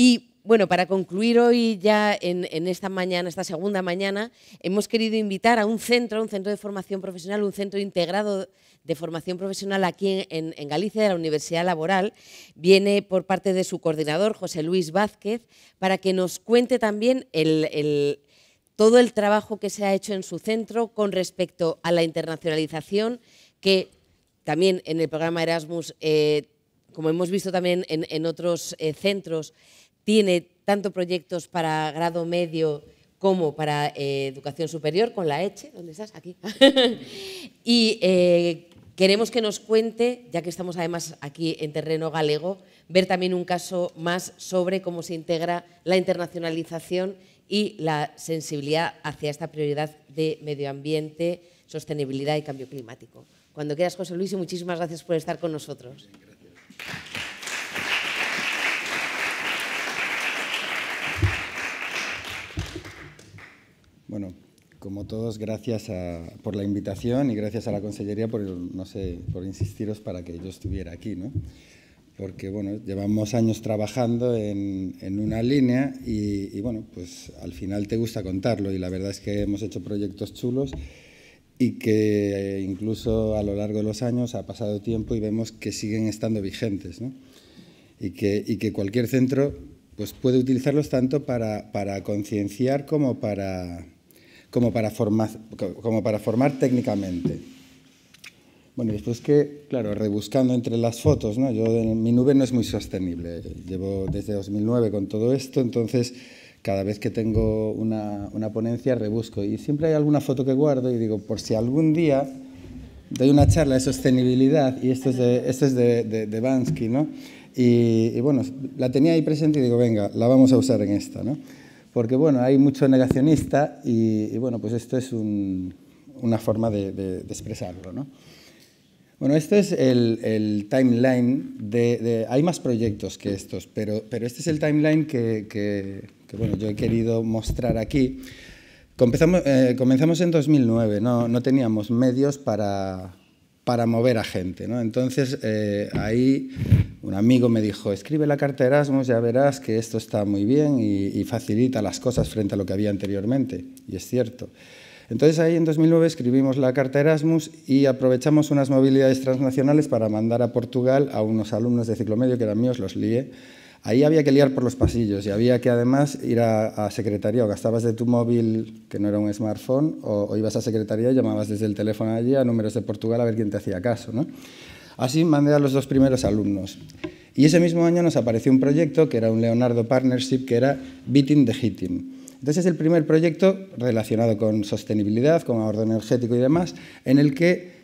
Y bueno, para concluir hoy ya en, esta mañana, esta segunda mañana, hemos querido invitar a un centro, un centro de formación profesional, un centro integrado de formación profesional aquí en, Galicia, de la Universidad Laboral. Viene por parte de su coordinador, José Luis Vázquez, para que nos cuente también todo el trabajo que se ha hecho en su centro con respecto a la internacionalización, que también en el programa Erasmus, eh, como hemos visto también en, otros eh, centros, tiene tanto proyectos para grado medio como para eh, educación superior, con la ECHE, ¿dónde estás? Aquí. y eh, queremos que nos cuente, ya que estamos además aquí en terreno galego, ver también un caso más sobre cómo se integra la internacionalización y la sensibilidad hacia esta prioridad de medio ambiente, sostenibilidad y cambio climático. Cuando quieras, José Luis, y muchísimas gracias por estar con nosotros. como todos, gracias por la invitación y gracias a la Consellería por, no sé, por insistiros para que yo estuviera aquí, ¿no? porque bueno, llevamos años trabajando en, una línea y, bueno, pues al final te gusta contarlo y la verdad es que hemos hecho proyectos chulos y que eh, incluso a lo largo de los años ha pasado tiempo y vemos que siguen estando vigentes ¿no? y, que, y que cualquier centro pues puede utilizarlos tanto para concienciar como para, como para formar, como para formar técnicamente. Bueno, y después que, claro, rebuscando entre las fotos, ¿no? Yo, mi nube no es muy sostenible. Llevo desde 2009 con todo esto, entonces cada vez que tengo una, una ponencia rebusco. Y siempre hay alguna foto que guardo y digo, por si algún día doy una charla de sostenibilidad, y esto es de, esto es de, Bansky, ¿no? Y, y, bueno, la tenía ahí presente y digo, venga, la vamos a usar en esta, ¿no? porque bueno, hay mucho negacionista y, bueno, pues esto es una forma de, expresarlo. Bueno, este es el, timeline de, Hay más proyectos que estos, pero, pero este es el timeline que, bueno, yo he querido mostrar aquí. Comenzamos, eh, en 2009, no teníamos medios para, para mover a gente. ¿no? Entonces, eh, ahí un amigo me dijo, escribe la carta Erasmus, ya verás que esto está muy bien y, facilita las cosas frente a lo que había anteriormente. Y es cierto. Entonces ahí en 2009 escribimos la carta Erasmus y aprovechamos unas movilidades transnacionales para mandar a Portugal a unos alumnos de ciclo medio que eran míos, los lié. E, Ahí había que liar por los pasillos y había que además ir a, secretaría o gastabas de tu móvil, que no era un smartphone, o, ibas a secretaría y llamabas desde el teléfono allí a números de Portugal a ver quién te hacía caso. Así mandé a los dos primeros alumnos. Y ese mismo año nos apareció un proyecto que era un Leonardo Partnership, que era Beating the Hitting. Entonces es el primer proyecto relacionado con sostenibilidad, con ahorro energético y demás, en el que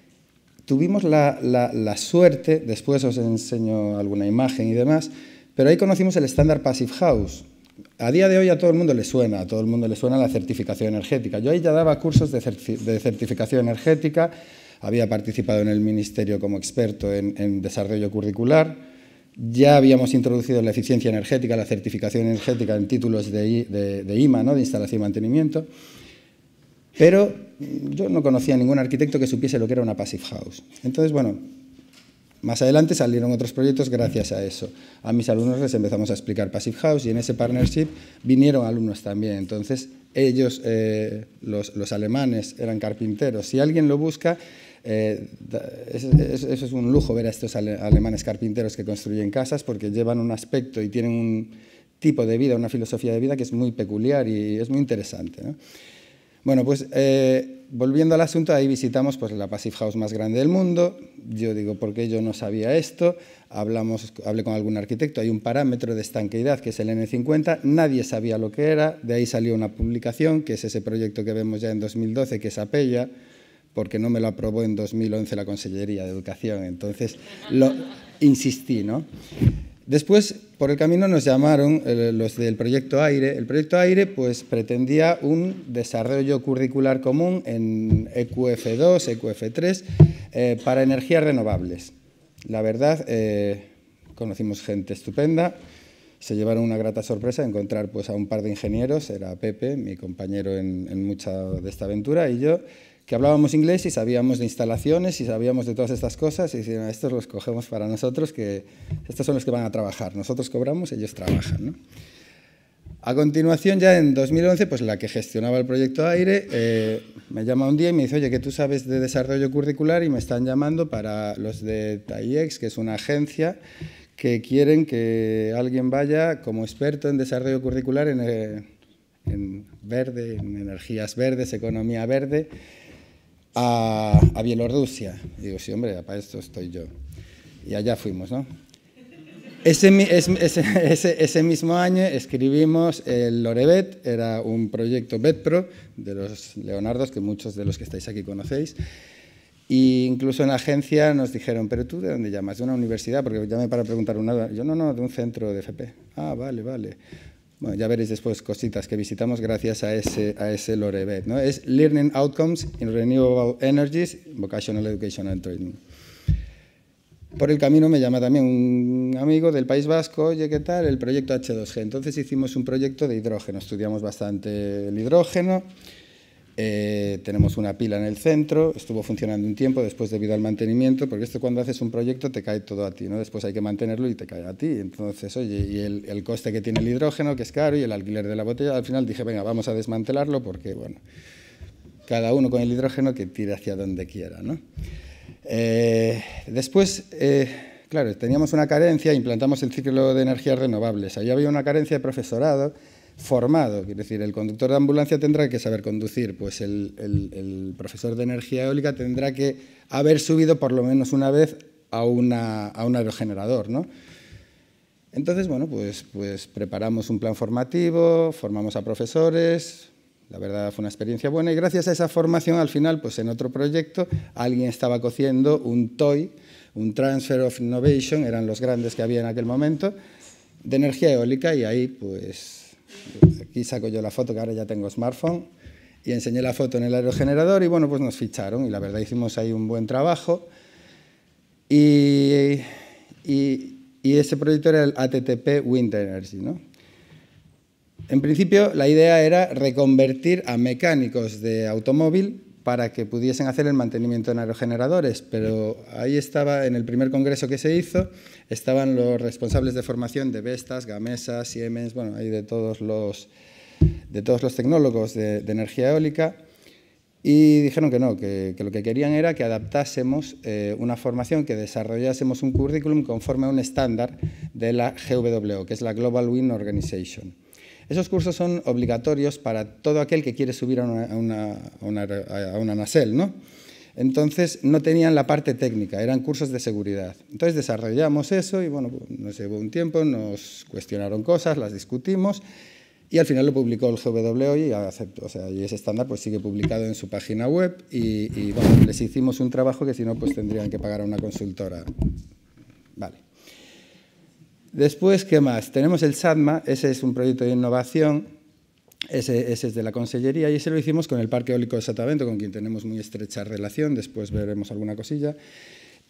tuvimos la suerte, después os enseño alguna imagen y demás, pero ahí conocimos el estándar Passive House. A día de hoy a todo el mundo le suena, a todo el mundo le suena la certificación energética. Yo ahí ya daba cursos de, certificación energética, había participado en el ministerio como experto en, desarrollo curricular, ya habíamos introducido la eficiencia energética, la certificación energética en títulos de, IMA, de instalación y mantenimiento, pero yo no conocía a ningún arquitecto que supiese lo que era una passive house. Entonces, bueno, más adelante salieron otros proyectos gracias a eso. A mis alumnos les empezamos a explicar Passive House y en ese partnership vinieron alumnos también. Entonces, ellos, eh, los, alemanes, eran carpinteros. Si alguien lo busca, eh, eso, es un lujo ver a estos alemanes carpinteros que construyen casas porque llevan un aspecto y tienen un tipo de vida, una filosofía de vida que es muy peculiar y es muy interesante. Bueno, pues eh, volviendo al asunto, ahí visitamos pues, la Passive House más grande del mundo. Yo digo, porque yo no sabía esto? Hablamos, hablé con algún arquitecto, hay un parámetro de estanqueidad que es el N50, nadie sabía lo que era, de ahí salió una publicación, que es ese proyecto que vemos ya en 2012, que es Apella, porque no me lo aprobó en 2011 la Consellería de Educación, entonces lo insistí, ¿no? Después, por el camino nos llamaron eh, los del proyecto AIRE. El proyecto AIRE pues, pretendía un desarrollo curricular común en EQF2, EQF3, eh, para energías renovables. La verdad, eh, conocimos gente estupenda. Se llevaron una grata sorpresa encontrar pues, a un par de ingenieros, era Pepe, mi compañero en, en mucha de esta aventura, y yo, que hablábamos inglés y sabíamos de instalaciones y sabíamos de todas estas cosas y decían, ah, estos los cogemos para nosotros, que estos son los que van a trabajar. Nosotros cobramos, ellos trabajan. A continuación, ya en 2011, pues la que gestionaba el proyecto Aire eh, me llama un día y me dice, oye, que tú sabes de desarrollo curricular y me están llamando para los de TAIEX, que es una agencia que quieren que alguien vaya como experto en desarrollo curricular en, eh, en verde, en energías verdes, economía verde a, Bielorrusia. digo, sí, hombre, para esto estoy yo. Y allá fuimos, ¿no? Ese, ese, ese, ese, mismo año escribimos el Lorebet, era un proyecto BetPro de los Leonardos, que muchos de los que estáis aquí conocéis. E incluso en la agencia nos dijeron, pero tú de dónde llamas, de una universidad, porque llame para preguntar una... Yo no, no, de un centro de FP. Ah, vale, vale ya veréis después cositas que visitamos gracias a ese, a ese Es Learning Outcomes in Renewable Energies, Vocational Education and Training. Por el camino me llama también un amigo del País Vasco, oye, ¿qué tal? El proyecto H2G. Entonces hicimos un proyecto de hidrógeno, estudiamos bastante el hidrógeno eh, tenemos una pila en el centro, estuvo funcionando un tiempo, después debido al mantenimiento, porque esto cuando haces un proyecto te cae todo a ti, ¿no? después hay que mantenerlo y te cae a ti. Entonces, oye, y el, coste que tiene el hidrógeno, que es caro, y el alquiler de la botella, al final dije, venga, vamos a desmantelarlo porque, bueno, cada uno con el hidrógeno que tire hacia donde quiera. ¿no? Eh, después, eh, claro, teníamos una carencia, implantamos el ciclo de energías renovables, ahí había una carencia de profesorado formado. Es decir, el conductor de ambulancia tendrá que saber conducir, pues el, profesor de energía eólica tendrá que haber subido por lo menos una vez a, a un aerogenerador. ¿no? Entonces, bueno, pues, pues preparamos un plan formativo, formamos a profesores, la verdad fue una experiencia buena y gracias a esa formación al final, pues en otro proyecto, alguien estaba cociendo un toy, un Transfer of Innovation, eran los grandes que había en aquel momento, de energía eólica y ahí pues pues aquí saco yo la foto, que ahora ya tengo smartphone, y enseñé la foto en el aerogenerador y bueno, pues nos ficharon y la verdad hicimos ahí un buen trabajo. Y, ese proyecto era el ATTP Winter Energy, En principio, la idea era reconvertir a mecánicos de automóvil para que pudiesen hacer el mantenimiento en aerogeneradores, pero ahí estaba, en el primer congreso que se hizo, estaban los responsables de formación de Vestas, Gamesa, Siemens, bueno, ahí de todos los, de todos los tecnólogos de, energía eólica, y dijeron que no, que, lo que querían era que adaptásemos eh, una formación, que desarrollásemos un currículum conforme a un estándar de la GWO, que es la Global Wind Organization. Esos cursos son obligatorios para todo aquel que quiere subir a una, a NASEL, ¿no? Entonces no tenían la parte técnica, eran cursos de seguridad. Entonces desarrollamos eso y bueno, nos llevó un tiempo, nos cuestionaron cosas, las discutimos y al final lo publicó el GWO y, acepto, ese estándar pues sigue publicado en su página web y, les hicimos un trabajo que si no pues tendrían que pagar a una consultora. Vale. Después, ¿qué más? Tenemos el SADMA, ese es un proyecto de innovación, ese, es de la Consellería y ese lo hicimos con el Parque Eólico de Satavento, con quien tenemos muy estrecha relación, después veremos alguna cosilla.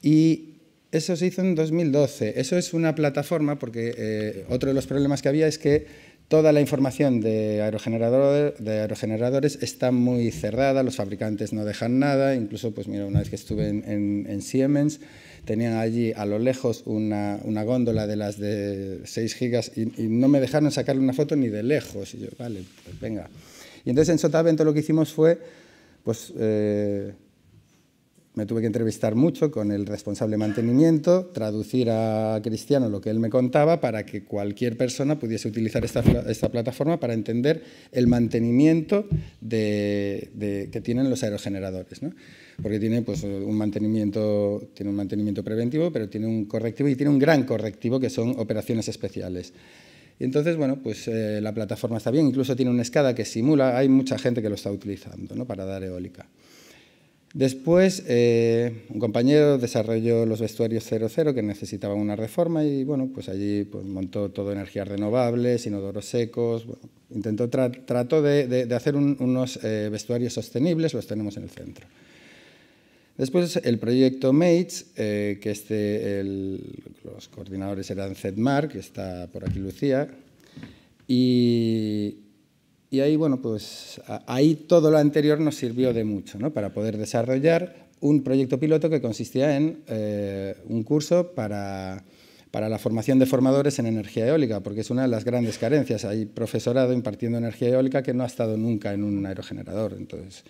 Y eso se hizo en 2012. Eso es una plataforma porque eh, otro de los problemas que había es que toda la información de, aerogenerador, de aerogeneradores está muy cerrada, los fabricantes no dejan nada, incluso, pues mira, una vez que estuve en Siemens, tenían allí a lo lejos una, una góndola de las de 6 gigas y, no me dejaron sacarle una foto ni de lejos. Y yo, vale, pues venga. Y entonces en Sotavento lo que hicimos fue, pues eh, me tuve que entrevistar mucho con el responsable de mantenimiento, traducir a Cristiano lo que él me contaba para que cualquier persona pudiese utilizar esta, esta plataforma para entender el mantenimiento de, que tienen los aerogeneradores. ¿no? porque tiene pues, un, mantenimiento, tiene un mantenimiento preventivo, pero tiene un correctivo y tiene un gran correctivo que son operaciones especiales. Y entonces, bueno, pues eh, la plataforma está bien, incluso tiene una escada que simula, hay mucha gente que lo está utilizando ¿no? para dar eólica. Después, eh, un compañero desarrolló los vestuarios 00 que necesitaban una reforma y, bueno, pues allí pues, montó todo energías renovables, inodoros secos, intentó, trató de, hacer unos eh, vestuarios sostenibles, los tenemos en el centro. Después el proyecto MATES, eh, que este, los coordinadores eran CEDMAR, que está por aquí Lucía, y, y, ahí, bueno, pues ahí todo lo anterior nos sirvió de mucho para poder desarrollar un proyecto piloto que consistía en eh, un curso para, para la formación de formadores en energía eólica, porque es una de las grandes carencias. Hay profesorado impartiendo energía eólica que no ha estado nunca en un aerogenerador. Entonces,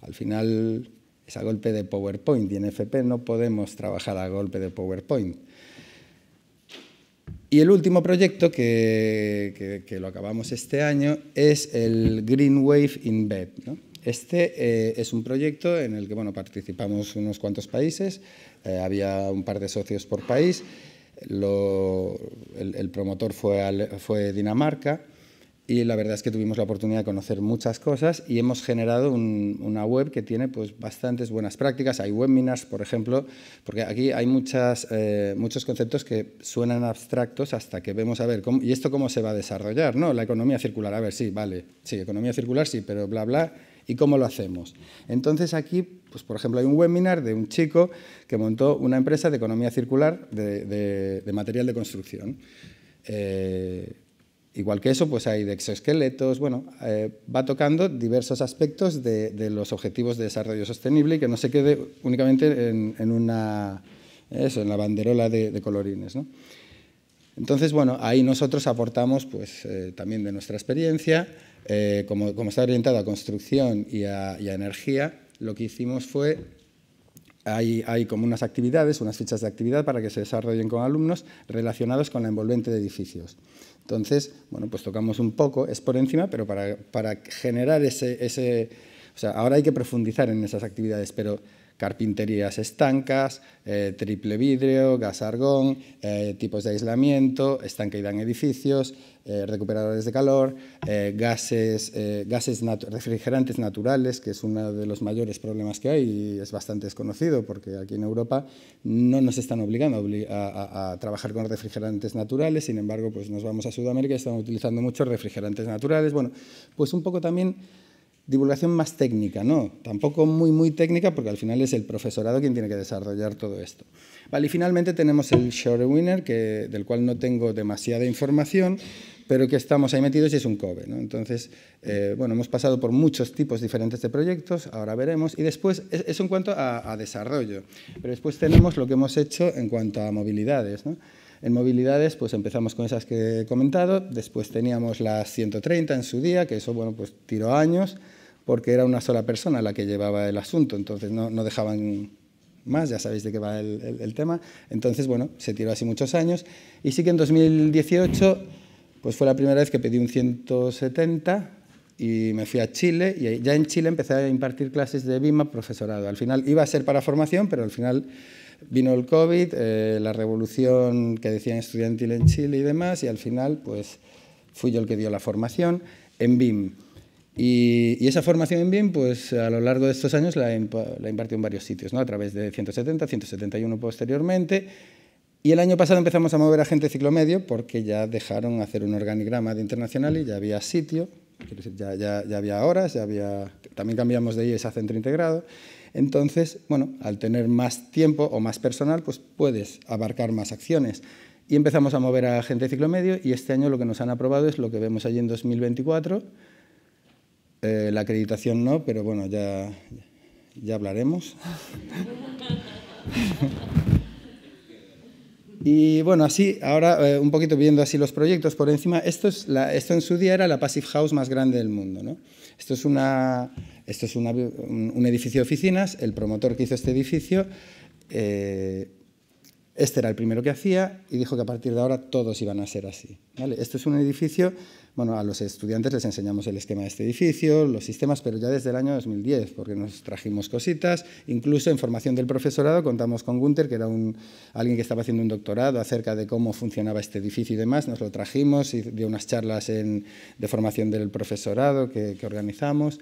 al final es a golpe de PowerPoint y en FP no podemos trabajar a golpe de PowerPoint. Y el último proyecto que, lo acabamos este año es el Green Wave in Este eh, es un proyecto en el que bueno, participamos unos cuantos países, eh, había un par de socios por país, el, promotor fue, fue Dinamarca y la verdad es que tuvimos la oportunidad de conocer muchas cosas y hemos generado una web que tiene pues, bastantes buenas prácticas. Hay webinars, por ejemplo, porque aquí hay eh, muchos conceptos que suenan abstractos hasta que vemos, a ver, cómo, ¿y esto cómo se va a desarrollar? ¿no? La economía circular, a ver, sí, vale, sí, economía circular, sí, pero bla, bla, ¿y cómo lo hacemos? Entonces aquí, pues, por ejemplo, hay un webinar de un chico que montó una empresa de economía circular de, de, material de construcción. Eh, Igual que eso, pues hay de exoesqueletos, bueno, eh, va tocando diversos aspectos de, los objetivos de desarrollo sostenible y que no se quede únicamente en, una, eso, en la banderola de, colorines. ¿no? Entonces, bueno, ahí nosotros aportamos pues, eh, también de nuestra experiencia, eh, como, como, está orientada a construcción y a, y a, energía, lo que hicimos fue, hay, hay como unas actividades, unas fichas de actividad para que se desarrollen con alumnos relacionados con la envolvente de edificios. Entonces, bueno, pues tocamos un poco, es por encima, pero para, para generar ese, ese, ahora hay que profundizar en esas actividades, pero carpinterías estancas, eh, triple vidrio, gas argón, eh, tipos de aislamiento, estanqueidad en edificios, eh, recuperadores de calor, gases, gases refrigerantes naturales, que es uno de los mayores problemas que hay y es bastante desconocido porque aquí en Europa no nos están obligando a, trabajar con refrigerantes naturales, sin embargo, pues nos vamos a Sudamérica y estamos utilizando muchos refrigerantes naturales. Bueno, pues un poco también divulgación más técnica, no, tampoco muy, muy técnica, porque al final es el profesorado quien tiene que desarrollar todo esto. Vale, y finalmente tenemos el shorewinner, que, del cual no tengo demasiada información, pero que estamos ahí metidos y es un COBE. ¿no? Entonces, eh, bueno, hemos pasado por muchos tipos diferentes de proyectos, ahora veremos, y después, eso en cuanto a, desarrollo, pero después tenemos lo que hemos hecho en cuanto a movilidades. ¿no? En movilidades, pues empezamos con esas que he comentado, después teníamos las 130 en su día, que eso, bueno, pues tiró años, porque era una sola persona la que llevaba el asunto, entonces no, dejaban más, ya sabéis de qué va el, tema. Entonces, bueno, se tiró así muchos años. Y sí que en 2018, pues fue la primera vez que pedí un 170 y me fui a Chile y ya en Chile empecé a impartir clases de a profesorado. Al final iba a ser para formación, pero al final vino el COVID, eh, la revolución que decían estudiantil en Chile y demás, y al final pues fui yo el que dio la formación en BIM. Y, esa formación en BIM, pues a lo largo de estos años la, impartió en varios sitios, ¿no? a través de 170, 171 posteriormente. Y el año pasado empezamos a mover a gente de ciclo medio porque ya dejaron hacer un organigrama de internacional y ya había sitio, ya, había horas, ya había... También cambiamos de IES a centro integrado. Entonces, bueno, al tener más tiempo o más personal, pues puedes abarcar más acciones. Y empezamos a mover a gente de ciclo medio y este año lo que nos han aprobado es lo que vemos allí en 2024 eh, la acreditación no, pero bueno, ya, ya hablaremos. y bueno, así, ahora eh, un poquito viendo así los proyectos por encima, esto, es la, esto en su día era la Passive House más grande del mundo. ¿no? Esto es, una, esto es un, edificio de oficinas, el promotor que hizo este edificio... Eh, este era el primero que hacía y dijo que a partir de ahora todos iban a ser así. ¿vale? Este es un edificio, bueno, a los estudiantes les enseñamos el esquema de este edificio, los sistemas, pero ya desde el año 2010, porque nos trajimos cositas, incluso en formación del profesorado contamos con Gunther, que era alguien que estaba haciendo un doctorado acerca de cómo funcionaba este edificio y demás, nos lo trajimos y dio unas charlas de formación del profesorado que organizamos.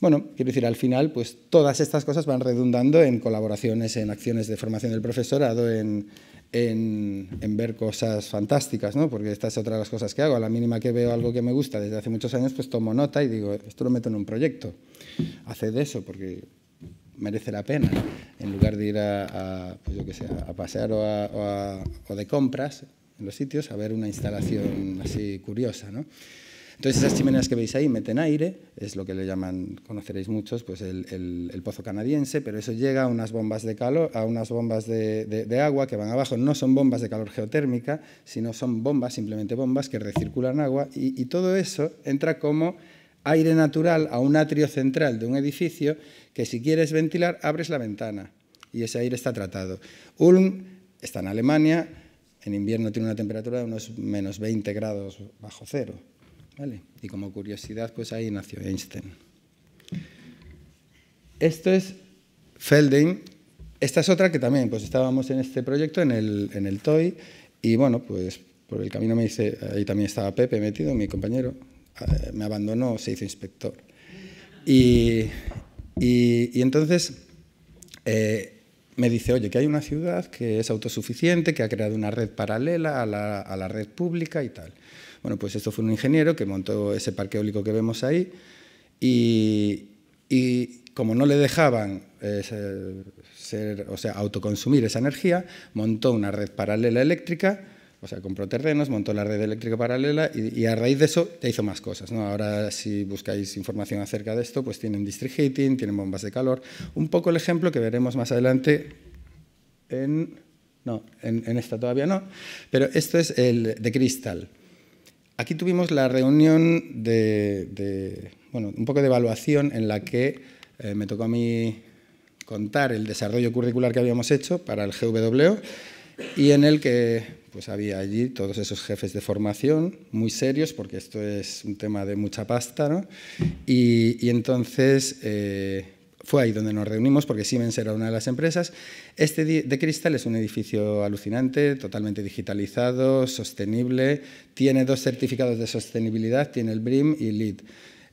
Bueno, quiero decir, al final, pues todas estas cosas van redundando en colaboraciones, en acciones de formación del profesorado, en, ver cosas fantásticas, ¿no? Porque esta es otra de las cosas que hago. A la mínima que veo algo que me gusta desde hace muchos años, pues tomo nota y digo, esto lo meto en un proyecto. Haced eso, porque merece la pena. En lugar de ir a, pues a pasear o, o de compras en los sitios, a ver una instalación así curiosa, ¿no? Entonces esas chimeneas que veis ahí meten aire, es lo que le llaman, conoceréis muchos, pues el, pozo canadiense, pero eso llega a unas bombas de calor, a unas bombas de, agua que van abajo. No son bombas de calor geotérmica, sino son bombas, simplemente bombas que recirculan agua y, y todo eso entra como aire natural a un atrio central de un edificio que si quieres ventilar abres la ventana y ese aire está tratado. Ulm está en Alemania, en invierno tiene una temperatura de unos menos 20 grados bajo cero. Y como curiosidad, pues ahí nació Einstein. Esto es Felding. Esta es otra que también, pues estábamos en este proyecto, en el, en TOI, y bueno, pues por el camino me hice, ahí también estaba Pepe metido, mi compañero, eh, me abandonó, se hizo inspector. Y, entonces eh, me dice, oye, que hay una ciudad que es autosuficiente, que ha creado una red paralela a la red pública y tal. Bueno, pues esto fue un ingeniero que montó ese parque eólico que vemos ahí y, como no le dejaban eh, ser, o sea, autoconsumir esa energía, montó una red paralela eléctrica, o sea, compró terrenos, montó la red eléctrica paralela y, a raíz de eso te hizo más cosas. Ahora, si buscáis información acerca de esto, pues tienen district heating, tienen bombas de calor. Un poco el ejemplo que veremos más adelante en... No, en, esta todavía no, pero esto es el de cristal. Aquí tuvimos la reunión de, bueno, un poco de evaluación en la que eh, me tocó a mí contar el desarrollo curricular que habíamos hecho para el GW y en el que pues había allí todos esos jefes de formación muy serios porque esto es un tema de mucha pasta ¿no? y, entonces eh, fue ahí donde nos reunimos porque Siemens era una de las empresas. Este de Cristal es un edificio alucinante, totalmente digitalizado, sostenible. Tiene dos certificados de sostenibilidad, tiene el BRIM y el LEED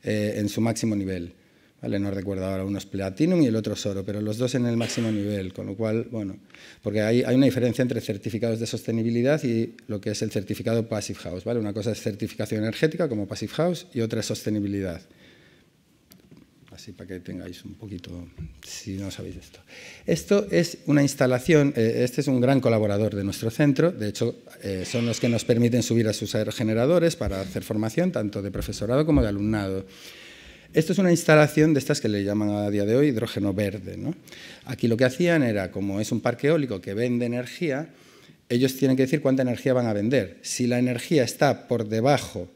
eh, en su máximo nivel. Vale, no recuerdo ahora, uno es Platinum y el otro es Oro, pero los dos en el máximo nivel, con lo cual, bueno, porque hay, una diferencia entre certificados de sostenibilidad y lo que es el certificado Passive House, ¿vale? Una cosa es certificación energética como Passive House y otra es sostenibilidad para que tengáis un poquito, si no sabéis esto. Esto es una instalación, eh, este es un gran colaborador de nuestro centro, de hecho eh, son los que nos permiten subir a sus aerogeneradores para hacer formación, tanto de profesorado como de alumnado. Esto es una instalación de estas que le llaman a día de hoy hidrógeno verde. Aquí lo que hacían era, como es un parque eólico que vende energía, ellos tienen que decir cuánta energía van a vender. Si la energía está por debajo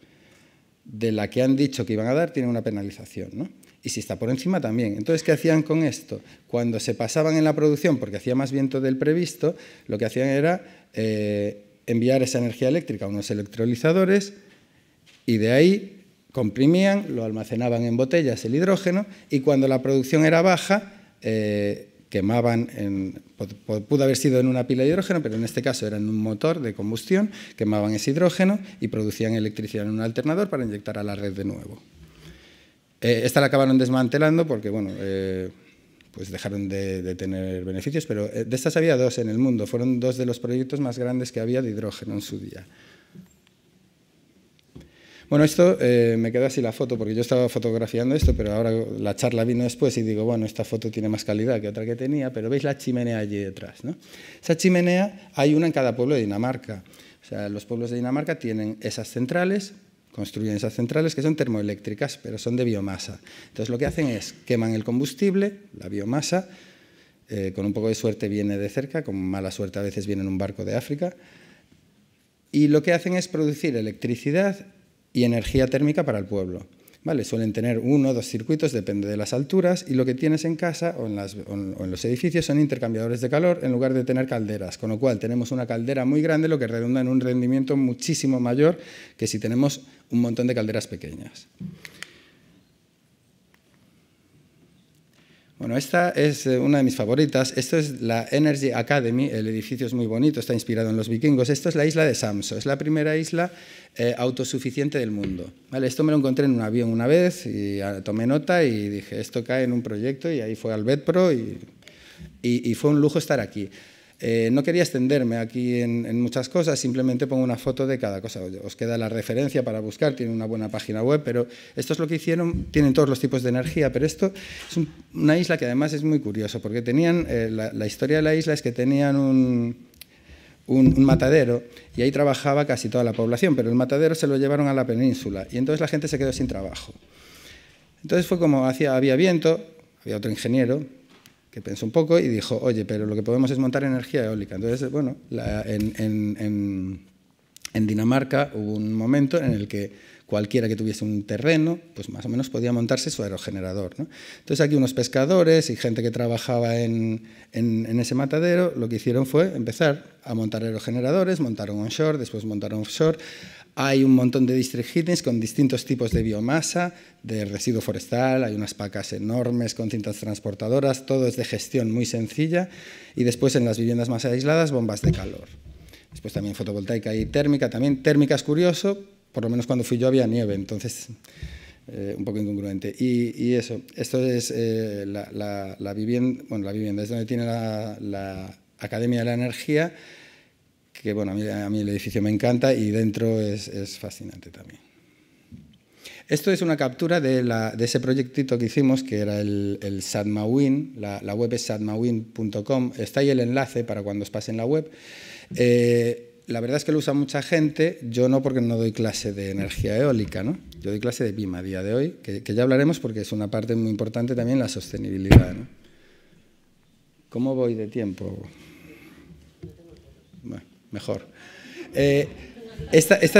de la que han dicho que iban a dar, tienen una penalización. ¿no? y si está por encima también. Entonces, ¿qué hacían con esto? Cuando se pasaban en la producción, porque hacía más viento del previsto, lo que hacían era eh, enviar esa energía eléctrica a unos electrolizadores y de ahí comprimían, lo almacenaban en botellas el hidrógeno y cuando la producción era baja, eh, quemaban, en, pudo haber sido en una pila de hidrógeno, pero en este caso era en un motor de combustión, quemaban ese hidrógeno y producían electricidad en un alternador para inyectar a la red de nuevo. Eh, esta la acabaron desmantelando porque, bueno, eh, pues dejaron de, tener beneficios, pero eh, de estas había dos en el mundo, fueron dos de los proyectos más grandes que había de hidrógeno en su día. Bueno, esto me queda así la foto, porque yo estaba fotografiando esto, pero ahora la charla vino después y digo, bueno, esta foto tiene más calidad que otra que tenía, pero veis la chimenea allí detrás. Esa chimenea hay una en cada pueblo de Dinamarca. O sea, los pueblos de Dinamarca tienen esas centrales, construyen esas centrales que son termoeléctricas, pero son de biomasa. Entonces lo que hacen es queman el combustible, la biomasa, eh, con un poco de suerte viene de cerca, con mala suerte a veces viene en un barco de África, y lo que hacen es producir electricidad y energía térmica para el pueblo. ¿Vale? Suelen tener uno o dos circuitos, depende de las alturas, y lo que tienes en casa o en, los edificios son intercambiadores de calor en lugar de tener calderas, con lo cual tenemos una caldera muy grande, lo que redunda en un rendimiento muchísimo mayor que si tenemos un montón de calderas pequeñas. Bueno, esta es eh, una de mis favoritas. Esto es la Energy Academy. El edificio es muy bonito, está inspirado en los vikingos. Esto es la isla de Samso. Es la primera isla eh, autosuficiente del mundo. Esto me lo encontré en un avión una vez y ah, tomé nota y dije, esto cae en un proyecto y ahí fue al Betpro y, y fue un lujo estar aquí. Eh, no quería extenderme aquí en, muchas cosas, simplemente pongo una foto de cada cosa. Os queda la referencia para buscar, tiene una buena página web, pero esto es lo que hicieron, tienen todos los tipos de energía, pero esto es una isla que además es muy curioso, porque tenían, eh, la, historia de la isla es que tenían un, matadero y ahí trabajaba casi toda la población, pero el matadero se lo llevaron a la península y entonces la gente se quedó sin trabajo. Entonces fue como hacía, había viento, había otro ingeniero, pensó un poco y dijo, oye, pero lo que podemos es montar energía eólica. Entonces, bueno, en, Dinamarca hubo un momento en el que cualquiera que tuviese un terreno, pues más o menos podía montarse su aerogenerador. ¿no? Entonces aquí unos pescadores y gente que trabajaba en, ese matadero, lo que hicieron fue empezar a montar aerogeneradores, montaron onshore, después montaron offshore, hay un montón de district heatings con distintos tipos de biomasa, de residuo forestal, hay unas pacas enormes con cintas transportadoras, todo es de gestión muy sencilla y después en las viviendas más aisladas bombas de calor. Después también fotovoltaica y térmica, también térmica es curioso, por lo menos cuando fui yo había nieve, entonces eh, un poco incongruente. Y, eso, esto es eh, la, vivienda, bueno, la vivienda es donde tiene la, la Academia de la Energía, que bueno, a mí, el edificio me encanta y dentro es, fascinante también. Esto es una captura de, ese proyectito que hicimos, que era el, el Sadmawin, la, la, web es satmawin.com, está ahí el enlace para cuando os pasen la web. Eh, la verdad es que lo usa mucha gente, yo no porque no doy clase de energía eólica, ¿no? yo doy clase de BIM a día de hoy, que, ya hablaremos porque es una parte muy importante también la sostenibilidad. ¿no? ¿Cómo voy de tiempo? mejor. Eh, esta, es,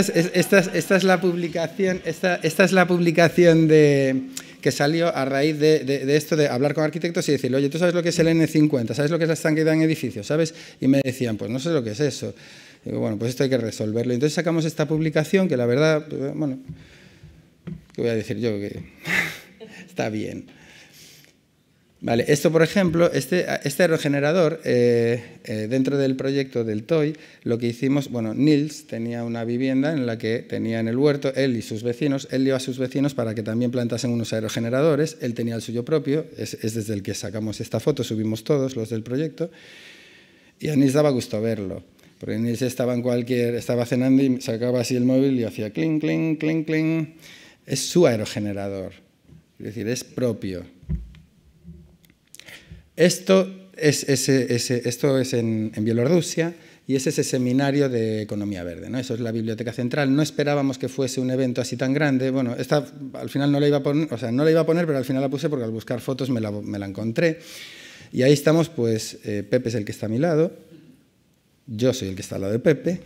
la publicación, esta, es la publicación que salió a raíz de, esto de hablar con arquitectos y decirle, oye, ¿tú sabes lo que es el N50? ¿Sabes lo que es la estanqueidad en edificios? ¿Sabes? Y me decían, pues no sé lo que es eso. digo, bueno, pues esto hay que resolverlo. Entonces sacamos esta publicación que la verdad, eh, bueno, ¿qué voy a decir yo? Que está bien. Vale, esto por ejemplo, este, aerogenerador, este eh, eh, dentro del proyecto del TOY, lo que hicimos, bueno, Nils tenía una vivienda en la que tenía en el huerto, él y sus vecinos, él dio a sus vecinos para que también plantasen unos aerogeneradores, él tenía el suyo propio, es, es desde el que sacamos esta foto, subimos todos los del proyecto, y a Nils daba gusto verlo, porque Nils estaba en cualquier, estaba cenando y sacaba así el móvil y hacía clink, clink, clink, clink, es su aerogenerador, es decir, es propio. Esto es, esto es en, Bielorrusia y es ese seminario de economía verde. ¿no? Eso es la biblioteca central. No esperábamos que fuese un evento así tan grande. Bueno, esta al final no la iba a poner, no iba a poner, pero al final la puse porque al buscar fotos me la, encontré. Y ahí estamos, pues eh, Pepe es el que está a mi lado, yo soy el que está al lado de Pepe,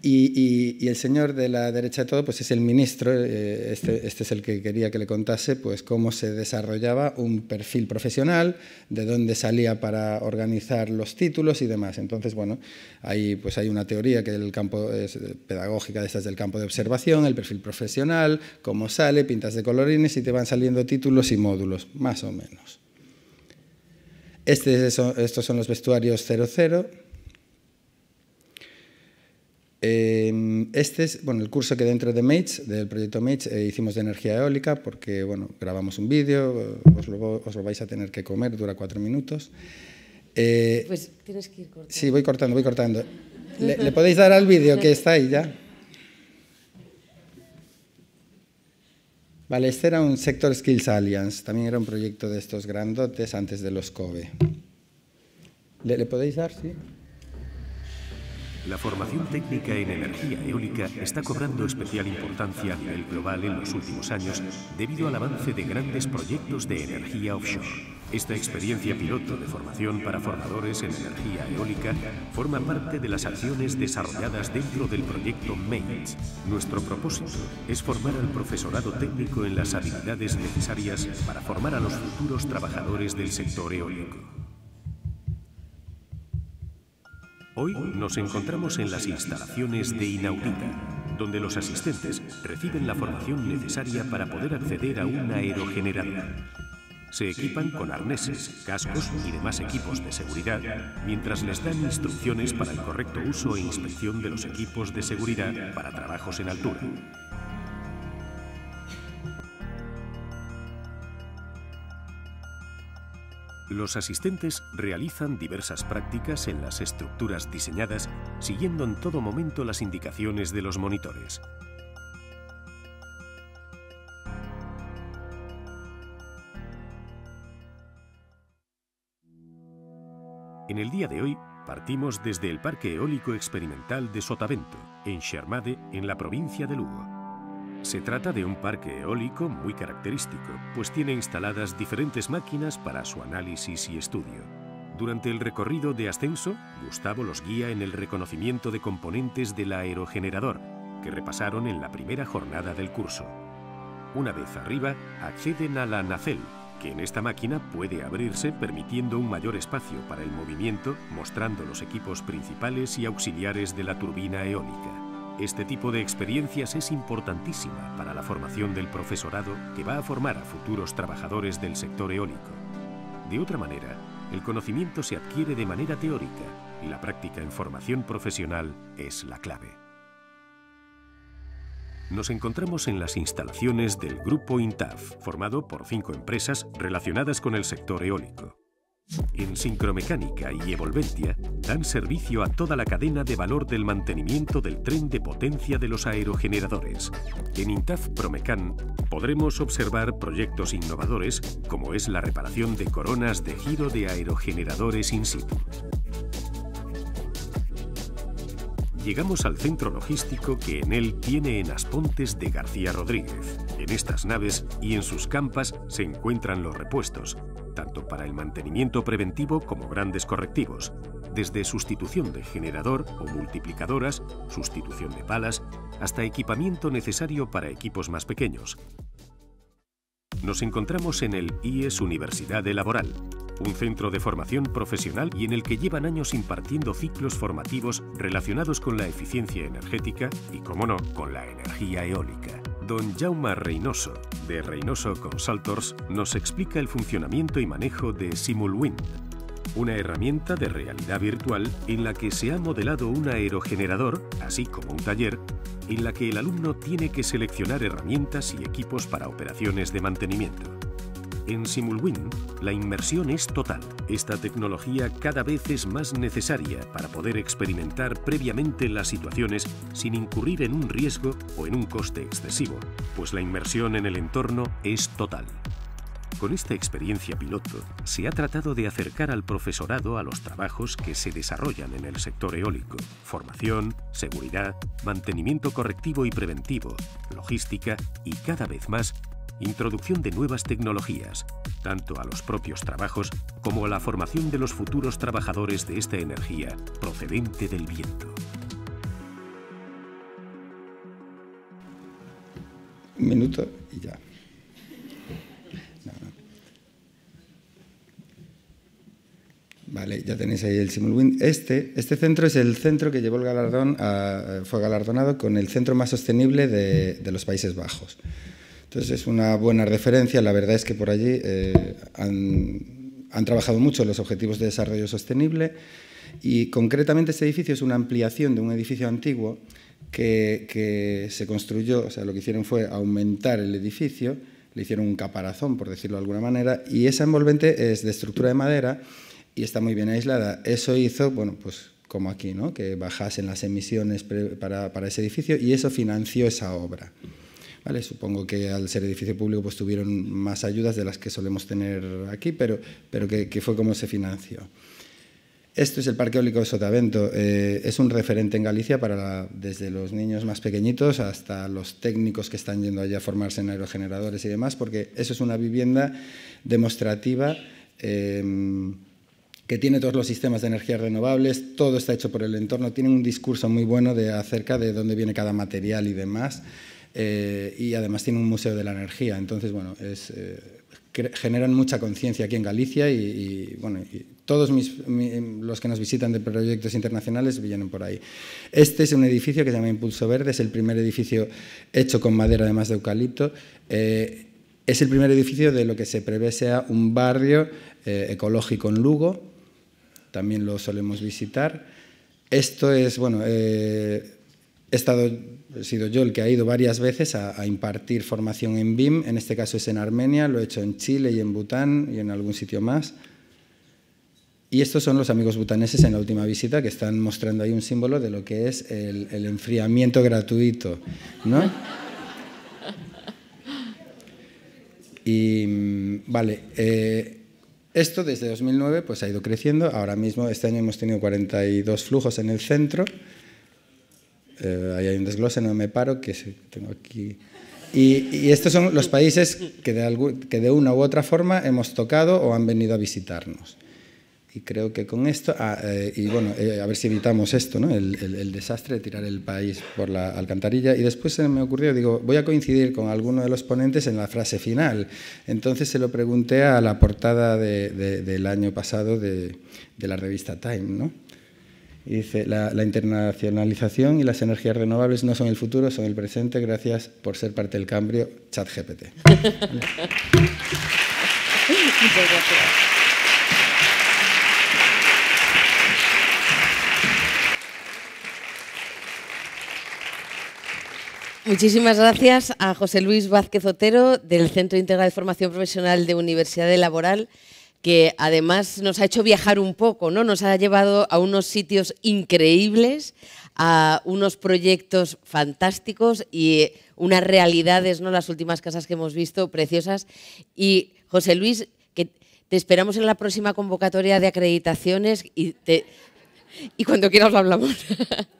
y, el señor de la derecha de todo pues es el ministro, eh, este, este, es el que quería que le contase pues cómo se desarrollaba un perfil profesional, de dónde salía para organizar los títulos y demás. Entonces, bueno, ahí pues hay una teoría que el campo eh, pedagógica de estas del campo de observación, el perfil profesional, cómo sale, pintas de colorines y te van saliendo títulos y módulos, más o menos. Este estos son los vestuarios 00. Em, este es bueno, el curso que dentro de del proyecto Mates, eh, hicimos de energía eólica porque bueno, grabamos un vídeo, os lo, vais a tener que comer, dura cuatro minutos. Eh, pues tienes que ir cortando. Sí, voy cortando, voy cortando. ¿Le, podéis dar al vídeo que está ahí ya? Vale, este era un Sector Skills Alliance, también era un proyecto de estos grandotes antes de los COBE. le podéis dar? Sí. La formación técnica en energía eólica está cobrando especial importancia a nivel global en los últimos años debido al avance de grandes proyectos de energía offshore. Esta experiencia piloto de formación para formadores en energía eólica forma parte de las acciones desarrolladas dentro del proyecto MAINS. Nuestro propósito es formar al profesorado técnico en las habilidades necesarias para formar a los futuros trabajadores del sector eólico. Hoy nos encontramos en las instalaciones de Inaudita, donde los asistentes reciben la formación necesaria para poder acceder a un aerogenerador. Se equipan con arneses, cascos y demás equipos de seguridad, mientras les dan instrucciones para el correcto uso e inspección de los equipos de seguridad para trabajos en altura. Los asistentes realizan diversas prácticas en las estructuras diseñadas, siguiendo en todo momento las indicaciones de los monitores. En el día de hoy, partimos desde el Parque Eólico Experimental de Sotavento, en Shermade, en la provincia de Lugo. Se trata de un parque eólico muy característico, pues tiene instaladas diferentes máquinas para su análisis y estudio. Durante el recorrido de ascenso, Gustavo los guía en el reconocimiento de componentes del aerogenerador, que repasaron en la primera jornada del curso. Una vez arriba, acceden a la nacel, que en esta máquina puede abrirse permitiendo un mayor espacio para el movimiento, mostrando los equipos principales y auxiliares de la turbina eólica. Este tipo de experiencias es importantísima para la formación del profesorado que va a formar a futuros trabajadores del sector eólico. De otra manera, el conocimiento se adquiere de manera teórica y la práctica en formación profesional es la clave. Nos encontramos en las instalaciones del Grupo INTAF, formado por cinco empresas relacionadas con el sector eólico. En Sincromecánica y Evolventia dan servicio a toda la cadena de valor del mantenimiento del tren de potencia de los aerogeneradores. En INTAF Promecan podremos observar proyectos innovadores como es la reparación de coronas de giro de aerogeneradores in situ llegamos al centro logístico que en él tiene en Aspontes de García Rodríguez. En estas naves y en sus campas se encuentran los repuestos, tanto para el mantenimiento preventivo como grandes correctivos, desde sustitución de generador o multiplicadoras, sustitución de palas, hasta equipamiento necesario para equipos más pequeños. Nos encontramos en el IES Universidad de Laboral, un centro de formación profesional y en el que llevan años impartiendo ciclos formativos relacionados con la eficiencia energética y, como no, con la energía eólica. Don Jaume Reynoso, de Reynoso Consultors, nos explica el funcionamiento y manejo de Simulwind, una herramienta de realidad virtual en la que se ha modelado un aerogenerador, así como un taller, en la que el alumno tiene que seleccionar herramientas y equipos para operaciones de mantenimiento. En Simulwin, la inmersión es total. Esta tecnología cada vez es más necesaria para poder experimentar previamente las situaciones sin incurrir en un riesgo o en un coste excesivo, pues la inmersión en el entorno es total. Con esta experiencia piloto, se ha tratado de acercar al profesorado a los trabajos que se desarrollan en el sector eólico, formación, seguridad, mantenimiento correctivo y preventivo, logística y cada vez más introducción de nuevas tecnologías, tanto a los propios trabajos como a la formación de los futuros trabajadores de esta energía procedente del viento. minuto y ya. Vale, ya tenéis ahí el Simulwind. Este, este centro es el centro que llevó el galardón, fue galardonado con el centro más sostenible de, de los Países Bajos. Entonces es una buena referencia. La verdad es que por allí eh, han, trabajado mucho los objetivos de desarrollo sostenible y concretamente este edificio es una ampliación de un edificio antiguo que, se construyó, o sea, lo que hicieron fue aumentar el edificio, le hicieron un caparazón, por decirlo de alguna manera, y esa envolvente es de estructura de madera y está muy bien aislada. Eso hizo, bueno, pues como aquí, ¿no? que bajasen las emisiones para ese edificio y eso financió esa obra. Supongo que al ser edificio público pues tuvieron más ayudas de las que solemos tener aquí, pero, que, fue como se financió. Esto es el Parque Eólico de Sotavento. Eh, es un referente en Galicia para desde los niños más pequeñitos hasta los técnicos que están yendo allá a formarse en aerogeneradores y demás, porque eso es una vivienda demostrativa em, que tiene todos los sistemas de energías renovables, todo está hecho por el entorno, tiene un discurso muy bueno de, acerca de dónde viene cada material y demás. Eh, y además tiene un museo de la energía. Entonces, bueno, es, eh, generan mucha conciencia aquí en Galicia y, bueno, todos los que nos visitan de proyectos internacionales vienen por ahí. Este es un edificio que se llama Impulso Verde, es el primer edificio hecho con madera además de eucalipto. Eh, es el primer edificio de lo que se prevé sea un barrio ecológico en Lugo, también lo solemos visitar. Esto es, bueno, He, estado, sido yo el que ha ido varias veces a, impartir formación en BIM, en este caso es en Armenia, lo he hecho en Chile y en Bután y en algún sitio más. Y estos son los amigos butaneses en la última visita que están mostrando ahí un símbolo de lo que es el, enfriamiento gratuito. Y vale, eh, esto desde 2009 pues, ha ido creciendo. Ahora mismo, este año hemos tenido 42 flujos en el centro. Eh, ahí hay un desglose, no me paro, que tengo aquí. Y, estos son los países que de, que de una u otra forma hemos tocado o han venido a visitarnos. Y creo que con esto, ah, eh, y bueno, eh, a ver si evitamos esto, ¿no? El, desastre de tirar el país por la alcantarilla. Y después se me ocurrió, digo, voy a coincidir con alguno de los ponentes en la frase final. Entonces se lo pregunté a la portada del año pasado de, de la revista Time, ¿no? Y dice, la, internacionalización y las energías renovables no son el futuro, son el presente. Gracias por ser parte del cambio, ChatGPT. Muchísimas gracias a José Luis Vázquez Otero del Centro Integral de Formación Profesional de Universidad de Laboral que además nos ha hecho viajar un poco, ¿no? Nos ha llevado a unos sitios increíbles, a unos proyectos fantásticos y unas realidades, ¿no? Las últimas casas que hemos visto, preciosas. Y José Luis, que te esperamos en la próxima convocatoria de acreditaciones y, y cuando quieras lo hablamos.